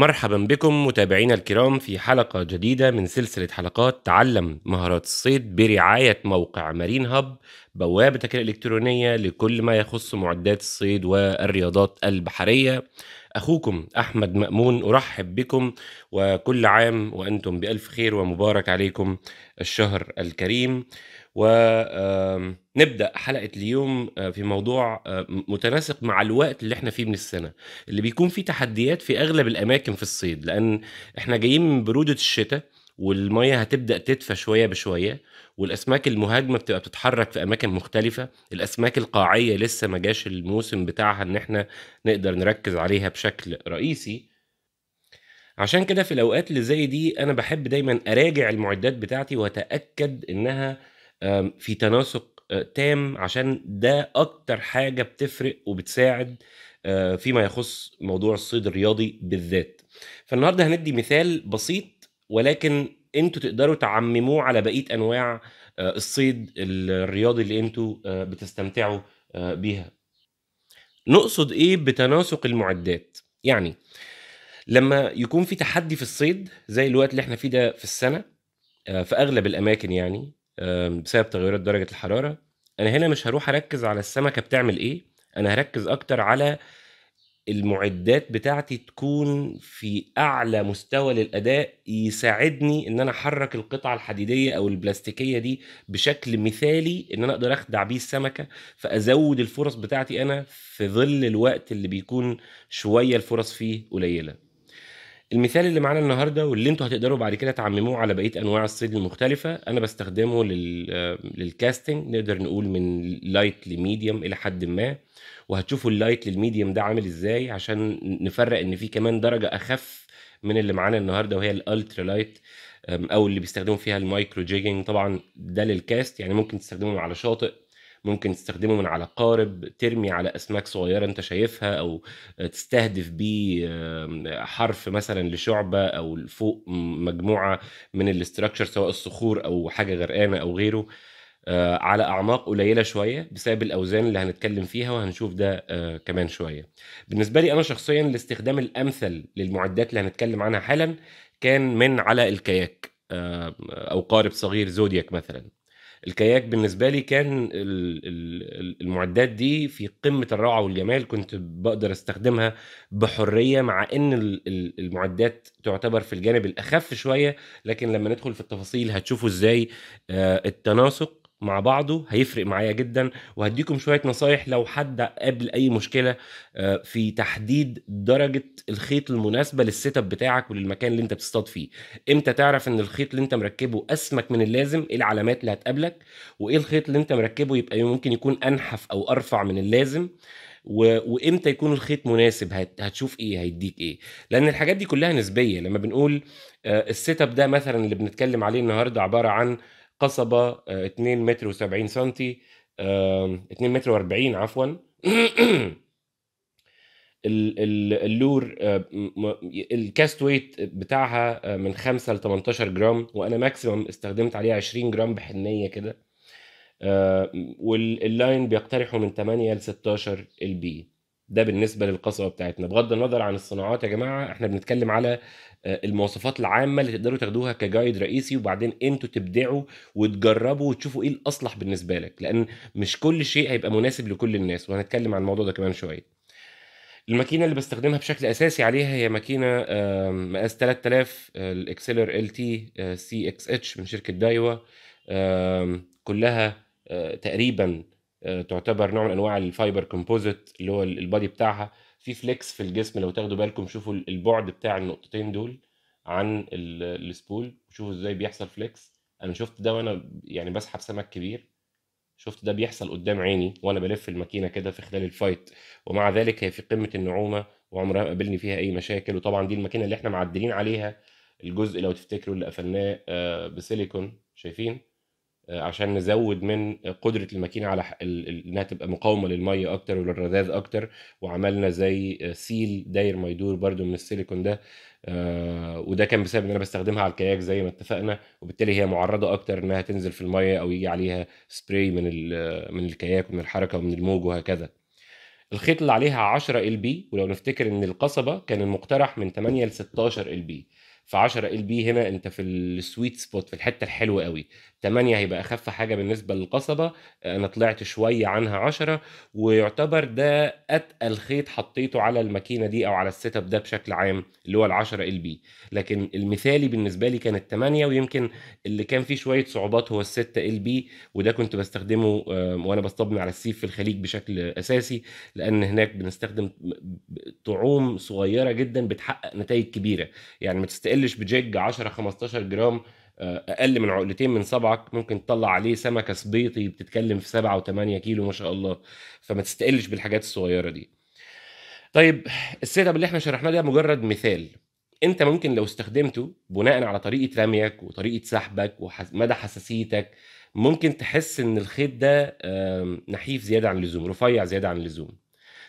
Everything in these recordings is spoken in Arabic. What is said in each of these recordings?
مرحبا بكم متابعينا الكرام في حلقة جديدة من سلسلة حلقات تعلم مهارات الصيد برعاية موقع مارين هاب بوابتك الإلكترونية لكل ما يخص معدات الصيد والرياضات البحرية أخوكم أحمد مأمون أرحب بكم وكل عام وأنتم بألف خير ومبارك عليكم الشهر الكريم ونبدأ حلقة اليوم آه، في موضوع آه، متناسق مع الوقت اللي احنا فيه من السنة اللي بيكون فيه تحديات في أغلب الأماكن في الصيد لأن احنا جايين من برودة الشتاء والميه هتبدا تدفى شويه بشويه والاسماك المهاجمه بتبقى بتتحرك في اماكن مختلفه الاسماك القاعيه لسه ما جاش الموسم بتاعها ان احنا نقدر نركز عليها بشكل رئيسي عشان كده في الاوقات اللي زي دي انا بحب دايما اراجع المعدات بتاعتي واتاكد انها في تناسق آه، تام عشان ده اكتر حاجه بتفرق وبتساعد آه، فيما يخص موضوع الصيد الرياضي بالذات فالنهارده هندي مثال بسيط ولكن انتوا تقدروا تعمموه على بقيه انواع آه، الصيد الرياضي اللي انتوا آه، بتستمتعوا آه، بيها نقصد ايه بتناسق المعدات يعني لما يكون في تحدي في الصيد زي الوقت اللي احنا فيه ده في السنه في اغلب الاماكن يعني بسبب تغيرات درجه الحراره انا هنا مش هروح اركز على السمكه بتعمل ايه انا هركز اكتر على المعدات بتاعتي تكون في اعلى مستوى للاداء يساعدني ان انا احرك القطعه الحديديه او البلاستيكيه دي بشكل مثالي ان انا اقدر اخدع بيه السمكه فازود الفرص بتاعتي انا في ظل الوقت اللي بيكون شويه الفرص فيه قليله المثال اللي معانا النهارده واللي انتوا هتقدروا بعد كده تعمموه على بقيه انواع الصيد المختلفه انا بستخدمه لل... للكاستنج نقدر نقول من لايت لميديوم الى حد ما وهتشوفوا اللايت للميديوم ده عامل ازاي عشان نفرق ان في كمان درجه اخف من اللي معانا النهارده وهي الالترا لايت او اللي بيستخدموا فيها المايكرو جيجنج طبعا ده للكاست يعني ممكن تستخدمه على شاطئ ممكن تستخدمه من على قارب ترمي على اسماك صغيره انت شايفها او تستهدف بيه حرف مثلا لشعبه او فوق مجموعه من الاستراكشر سواء الصخور او حاجه غرقانه او غيره آه، على اعماق قليله شويه بسبب الاوزان اللي هنتكلم فيها وهنشوف ده آه، كمان شويه. بالنسبه لي انا شخصيا الاستخدام الامثل للمعدات اللي هنتكلم عنها حالا كان من على الكاياك او قارب صغير زودياك مثلا. الكاياك بالنسبه لي كان المعدات دي في قمه الروعه والجمال كنت بقدر استخدمها بحريه مع ان المعدات تعتبر في الجانب الاخف شويه لكن لما ندخل في التفاصيل هتشوفوا ازاي آه، التناسق مع بعضه هيفرق معايا جدا وهديكم شويه نصايح لو حد قابل اي مشكله آه، في تحديد درجه الخيط المناسبه للسيت اب بتاعك وللمكان اللي انت بتصطاد فيه امتى تعرف ان الخيط اللي انت مركبه اسمك من اللازم ايه العلامات اللي هتقابلك وايه الخيط اللي انت مركبه يبقى ممكن يكون انحف او ارفع من اللازم و... وامتى يكون الخيط مناسب هت... هتشوف ايه هيديك ايه لان الحاجات دي كلها نسبيه لما بنقول آه، السيت اب ده مثلا اللي بنتكلم عليه النهارده عباره عن قصبه 2 آه، متر و70 سم 2 متر و40 عفوا اللور آه، الكاست ويت بتاعها آه، من 5 ل 18 جرام وانا ماكسيمم استخدمت عليها 20 جرام بحنيه كده واللاين بيقترحوا من 8 ل 16 البي ده بالنسبه للقصبه بتاعتنا بغض النظر عن الصناعات يا جماعه احنا بنتكلم على آه، المواصفات العامه اللي تقدروا تاخدوها كجايد رئيسي وبعدين انتوا تبدعوا وتجربوا وتشوفوا ايه الاصلح بالنسبه لك لان مش كل شيء هيبقى مناسب لكل الناس وهنتكلم عن الموضوع ده كمان شويه الماكينه اللي بستخدمها بشكل اساسي عليها هي ماكينه مقاس 3000 آه، الاكسلر ال تي آه، سي اكس اتش من شركه دايوا كلها تقريبا آه، تعتبر نوع من انواع الفايبر كومبوزيت اللي هو البادي بتاعها في فليكس في الجسم لو تاخدوا بالكم شوفوا البعد بتاع النقطتين دول عن السبول شوفوا ازاي بيحصل فليكس انا شفت ده وانا يعني بسحب سمك كبير شفت ده بيحصل قدام عيني وانا بلف الماكينه كده في خلال الفايت ومع ذلك هي في قمه النعومه وعمرها ما قابلني فيها اي مشاكل وطبعا دي الماكينه اللي احنا معدلين عليها الجزء لو تفتكروا اللي قفلناه آه، بسيليكون شايفين آه، عشان نزود من قدره الماكينه على انها تبقى مقاومه للميه اكتر وللرذاذ اكتر وعملنا زي آه، سيل داير ما يدور برده من السيليكون ده آه، وده كان بسبب ان انا بستخدمها على الكياك زي ما اتفقنا وبالتالي هي معرضه اكتر انها تنزل في الميه او يجي عليها سبراي من من الكياك ومن الحركه ومن الموج وهكذا الخيط اللي عليها 10 ال بي ولو نفتكر ان القصبه كان المقترح من 8 ل 16 ال بي ف 10 ال بي هنا انت في السويت سبوت في الحته الحلوه قوي 8 هيبقى اخف حاجه بالنسبه للقصبه آه، انا طلعت شويه عنها 10 ويعتبر ده اتقل خيط حطيته على الماكينه دي او على السيت اب ده بشكل عام اللي هو ال 10 ال بي لكن المثالي بالنسبه لي كان 8 ويمكن اللي كان فيه شويه صعوبات هو 6 ال بي وده كنت بستخدمه وانا بصطبن على السيف في الخليج بشكل اساسي لان هناك بنستخدم طعوم صغيره جدا بتحقق نتائج كبيره يعني ما تستقلش بجيج 10 15 جرام آه، اقل من عقلتين من صبعك ممكن تطلع عليه سمكه سبيطي بتتكلم في 7 و8 كيلو ما شاء الله فما تستقلش بالحاجات الصغيره دي طيب السيت اب اللي احنا شرحناه ده مجرد مثال انت ممكن لو استخدمته بناء على طريقه رميك وطريقه سحبك ومدى حساسيتك ممكن تحس ان الخيط ده نحيف زياده عن اللزوم رفيع زياده عن اللزوم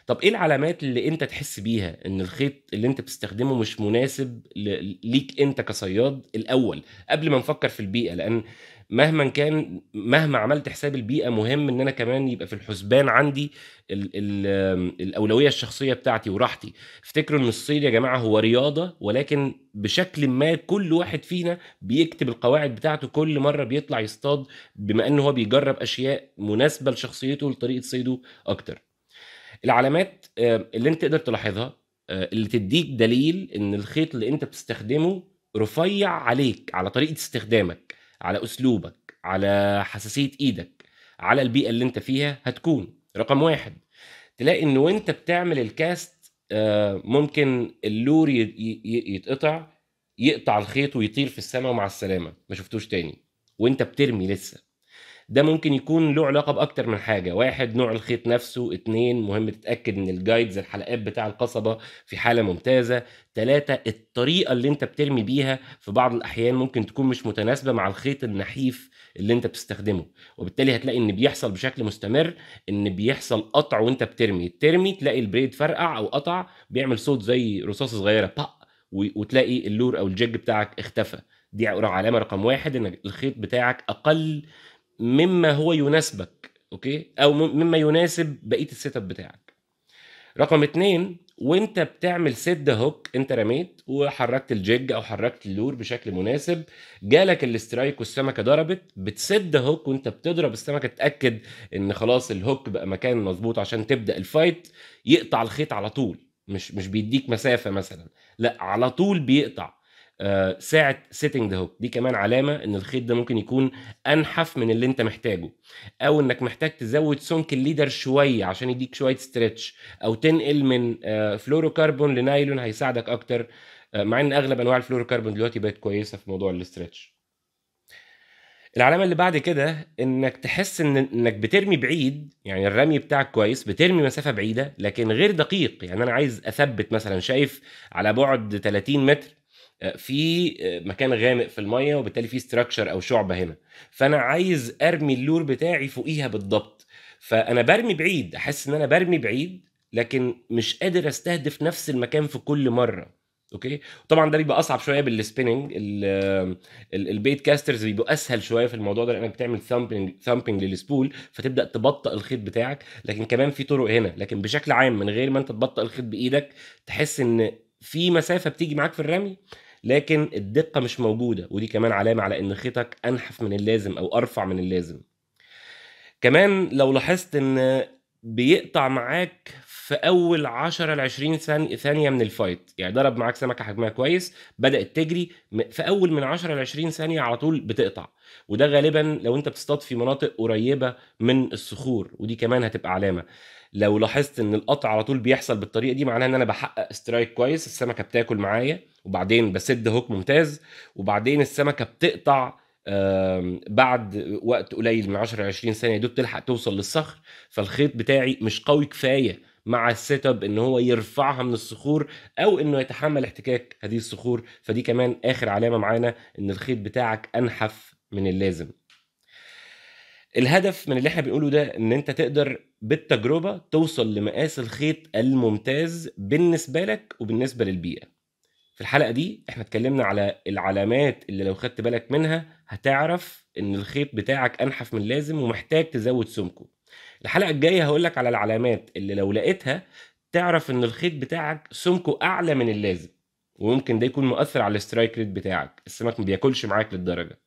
طب ايه العلامات اللي انت تحس بيها ان الخيط اللي انت بتستخدمه مش مناسب ليك انت كصياد الاول قبل ما نفكر في البيئه لان مهما كان مهما عملت حساب البيئه مهم ان انا كمان يبقى في الحسبان عندي الـ الـ الاولويه الشخصيه بتاعتي وراحتي افتكروا ان الصيد يا جماعه هو رياضه ولكن بشكل ما كل واحد فينا بيكتب القواعد بتاعته كل مره بيطلع يصطاد بما ان هو بيجرب اشياء مناسبه لشخصيته ولطريقه صيده اكتر العلامات آه، اللي انت تقدر تلاحظها آه، اللي تديك دليل ان الخيط اللي انت بتستخدمه رفيع عليك على طريقه استخدامك على اسلوبك على حساسيه ايدك على البيئه اللي انت فيها هتكون رقم واحد تلاقي ان وانت بتعمل الكاست آه، ممكن اللور يتقطع يقطع الخيط ويطير في السماء ومع السلامه ما شفتوش تاني وانت بترمي لسه ده ممكن يكون له علاقه باكتر من حاجه واحد نوع الخيط نفسه اتنين مهم تتاكد ان الجايدز الحلقات بتاع القصبه في حاله ممتازه تلاتة الطريقة اللي انت بترمي بيها في بعض الأحيان ممكن تكون مش متناسبة مع الخيط النحيف اللي انت بتستخدمه وبالتالي هتلاقي ان بيحصل بشكل مستمر ان بيحصل قطع وانت بترمي ترمي تلاقي البريد فرقع او قطع بيعمل صوت زي رصاصة صغيرة بق وتلاقي اللور او الجيج بتاعك اختفى دي علامة رقم واحد ان الخيط بتاعك اقل مما هو يناسبك اوكي او مما يناسب بقيه السيت اب بتاعك رقم اتنين وانت بتعمل ده هوك انت رميت وحركت الجيج او حركت اللور بشكل مناسب جالك الاسترايك والسمكه ضربت بتسد هوك وانت بتضرب السمكه تتاكد ان خلاص الهوك بقى مكان مظبوط عشان تبدا الفايت يقطع الخيط على طول مش مش بيديك مسافه مثلا لا على طول بيقطع آه، ساعه سيتنج هوك دي كمان علامه ان الخيط ده ممكن يكون انحف من اللي انت محتاجه او انك محتاج تزود سمك الليدر شويه عشان يديك شويه ستريتش او تنقل من فلورو آه، كاربون لنايلون هيساعدك اكتر آه، مع ان اغلب انواع الفلورو كاربون دلوقتي بقت كويسه في موضوع الاسترتش العلامه اللي بعد كده انك تحس ان انك بترمي بعيد يعني الرمي بتاعك كويس بترمي مسافه بعيده لكن غير دقيق يعني انا عايز اثبت مثلا شايف على بعد 30 متر في آه، مكان غامق في الميه وبالتالي في ستراكشر او شعبه هنا فانا عايز ارمي اللور بتاعي فوقيها بالضبط فانا برمي بعيد احس ان انا برمي بعيد لكن مش قادر استهدف نفس المكان في كل مره اوكي طبعا ده بيبقى اصعب شويه بالسبيننج البيت كاسترز بيبقوا اسهل شويه في الموضوع ده لانك بتعمل ثامبنج ثامبنج للسبول فتبدا تبطئ الخيط بتاعك لكن كمان في طرق هنا لكن بشكل عام من غير ما انت تبطئ الخيط بايدك تحس ان في مسافه بتيجي معاك في الرمي لكن الدقه مش موجوده ودي كمان علامه على ان خيطك انحف من اللازم او ارفع من اللازم كمان لو لاحظت ان بيقطع معاك في اول 10 ل 20 ثانيه من الفايت يعني ضرب معاك سمكه حجمها كويس بدات تجري في اول من 10 ل 20 ثانيه على طول بتقطع وده غالبا لو انت بتصطاد في مناطق قريبه من الصخور ودي كمان هتبقى علامه لو لاحظت ان القطع على طول بيحصل بالطريقه دي معناها ان انا بحقق سترايك كويس السمكه بتاكل معايا وبعدين بسد هوك ممتاز وبعدين السمكه بتقطع بعد وقت قليل من 10 ل 20 ثانيه دول تلحق توصل للصخر فالخيط بتاعي مش قوي كفايه مع السيت اب ان هو يرفعها من الصخور او انه يتحمل احتكاك هذه الصخور فدي كمان اخر علامه معانا ان الخيط بتاعك انحف من اللازم الهدف من اللي احنا بنقوله ده ان انت تقدر بالتجربه توصل لمقاس الخيط الممتاز بالنسبه لك وبالنسبه للبيئه في الحلقه دي احنا اتكلمنا على العلامات اللي لو خدت بالك منها هتعرف ان الخيط بتاعك انحف من اللازم ومحتاج تزود سمكه الحلقه الجايه هقول لك على العلامات اللي لو لقيتها تعرف ان الخيط بتاعك سمكه اعلى من اللازم وممكن ده يكون مؤثر على السترايك ريت بتاعك السمك ما بياكلش معاك للدرجه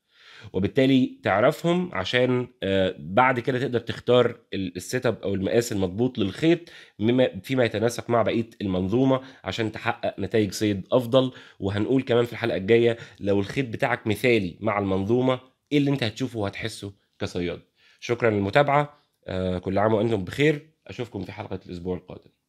وبالتالي تعرفهم عشان آه، بعد كده تقدر تختار السيت اب او المقاس المضبوط للخيط مما فيما يتناسق مع بقيه المنظومه عشان تحقق نتائج صيد افضل وهنقول كمان في الحلقه الجايه لو الخيط بتاعك مثالي مع المنظومه ايه اللي انت هتشوفه وهتحسه كصياد شكرا للمتابعه آه، كل عام وانتم بخير اشوفكم في حلقه الاسبوع القادم